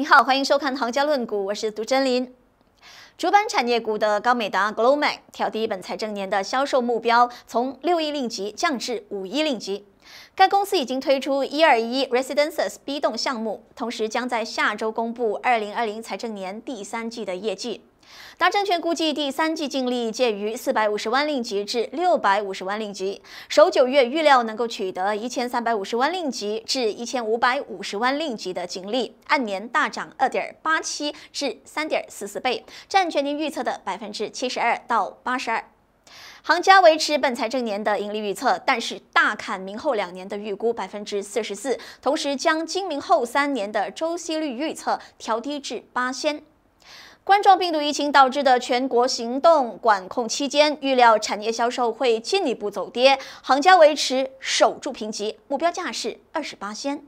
你好，欢迎收看《行家论股》，我是杜真林。主板产业股的高美达 （GloMan） 调低本财政年的销售目标，从六亿令吉降至五亿令吉。该公司已经推出“一二一 Residences B 栋”项目，同时将在下周公布2020财政年第三季的业绩。大证券估计第三季净利介于450万令吉至650万令吉，首九月预料能够取得1350万令吉至1550万令吉的净利，按年大涨2.87至3.44倍，占全年预测的72%到82%。行家维持本财政年的盈利预测，但是大砍明后两年的预估百分之四十四，同时将今明后三年的周息率预测调低至八仙。冠状病毒疫情导致的全国行动管控期间，预料产业销售会进一步走跌。行家维持守住评级，目标价是二十八仙。